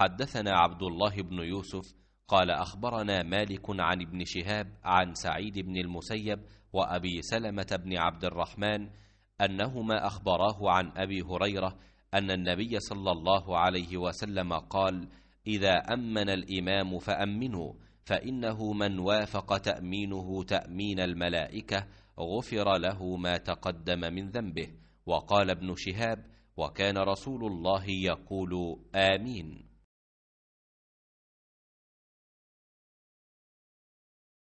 حدثنا عبد الله بن يوسف قال اخبرنا مالك عن ابن شهاب عن سعيد بن المسيب وابي سلمه بن عبد الرحمن انهما اخبراه عن ابي هريره ان النبي صلى الله عليه وسلم قال اذا امن الامام فامنوا فانه من وافق تامينه تامين الملائكه غفر له ما تقدم من ذنبه وقال ابن شهاب وكان رسول الله يقول امين